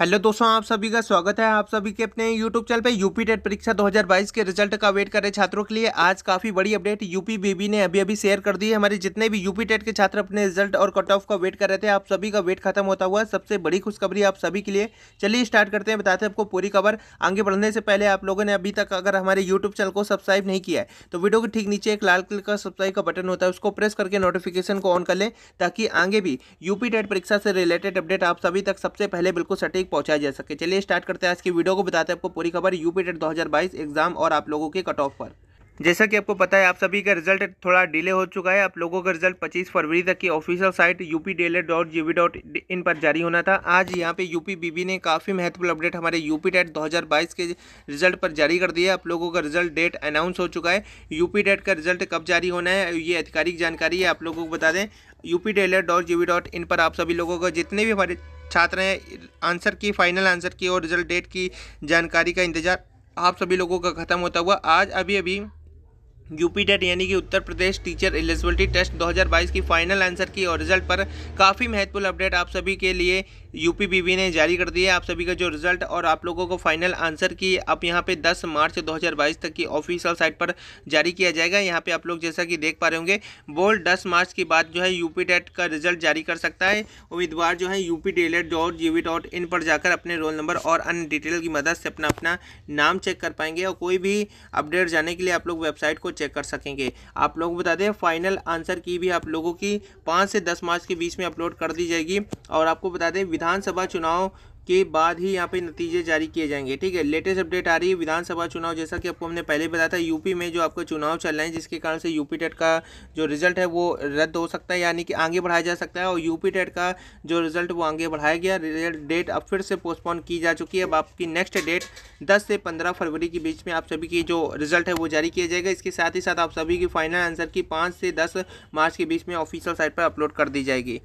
hello दोस्तों आप सभी का स्वागत है आप सभी के अपने यूट्यूब चैनल पे यूपी टेट परीक्षा 2022 के रिजल्ट का वेट कर रहे छात्रों के लिए आज काफ़ी बड़ी अपडेट यूपी बीबी ने अभी अभी शेयर कर दी है हमारे जितने भी यूपी टेट के छात्र अपने रिजल्ट और कट ऑफ का वेट कर रहे थे आप सभी का वेट खत्म होता हुआ सबसे बड़ी खुशखबरी आप सभी के लिए चलिए स्टार्ट करते हैं बताते हैं आपको पूरी खबर आगे बढ़ने से पहले आप लोगों ने अभी तक अगर हमारे यूट्यूब चैनल को सब्सक्राइब नहीं किया है तो वीडियो के ठीक नीचे एक लाल कलर का सब्सक्राइब का बटन होता है उसको प्रेस करके नोटिफिकेशन को ऑन कर लें ताकि आगे भी यूपी टेट परीक्षा से रिलेटेड अपडेट आप सभी तक सबसे पहले बिल्कुल सटीक तक पहुंचाया जा सके चलिए स्टार्ट करते हैं आज की वीडियो को बताते हैं आपको पूरी खबर यूपी टेट एग्जाम और आप लोगों के कट ऑफ पर जैसा कि आपको पता है आप सभी का रिजल्ट थोड़ा डिले हो चुका है आप लोगों का रिजल्ट 25 फरवरी तक की official site U P in पर जारी होना था आज यहाँ पे यूपी बीबी ने काफ़ी महत्वपूर्ण अपडेट हमारे यूपी टेट 2022 के रिजल्ट पर जारी कर दिया है आप लोगों का रिजल्ट डेट अनाउंस हो चुका है यूपी डेट का रिजल्ट कब जारी होना है ये आधिकारिक जानकारी है आप लोगों को बता दें यू पी इन पर आप सभी लोगों का जितने भी हमारे छात्र हैं आंसर की फाइनल आंसर की और रिजल्ट डेट की जानकारी का इंतजार आप सभी लोगों का खत्म होता हुआ आज अभी अभी यूपी टेट यानी कि Uttar Pradesh teacher eligibility test 2022 की फाइनल आंसर की और रिजल्ट पर काफ़ी महत्वपूर्ण अपडेट आप सभी के लिए यूपीबीबी ने जारी कर दिया आप सभी का जो रिजल्ट और आप लोगों को फाइनल आंसर की अब यहाँ पे 10 मार्च 2022 तक की ऑफिशियल साइट पर जारी किया जाएगा यहाँ पे आप लोग जैसा कि देख पा रहे होंगे बोर्ड 10 मार्च के बाद जो है यूपी टेट का रिजल्ट जारी कर सकता है उम्मीदवार जो है UP deled dot G V dot in पर जाकर अपने रोल नंबर और अन्य डिटेल की मदद से अपना अपना नाम चेक कर पाएंगे और कोई भी अपडेट जाने के लिए आप लोग वेबसाइट को चेक कर सकेंगे आप लोग बता दें फाइनल आंसर की भी आप लोगों की पाँच से दस मार्च के बीच में अपलोड कर दी जाएगी और आपको बता दें विधान विधानसभा चुनाव के बाद ही यहाँ पे नतीजे जारी किए जाएंगे ठीक है लेटेस्ट अपडेट आ रही है विधानसभा चुनाव जैसा कि आपको हमने पहले बताया था यूपी में जो आपका चुनाव चल रहे हैं जिसके कारण से यूपी टेट का जो रिजल्ट है वो रद्द हो सकता है यानी कि आगे बढ़ाया जा सकता है और यूपी टेट का जो रिजल्ट वो आगे बढ़ाया गया डेट अब फिर से पोस्टपोन की जा चुकी है अब आपकी नेक्स्ट डेट दस से पंद्रह फरवरी के बीच में आप सभी की जो रिजल्ट है वो जारी किया जाएगा इसके साथ ही साथ आप सभी की फाइनल आंसर की पाँच से दस मार्च के बीच में ऑफिशियल साइट पर अपलोड कर दी जाएगी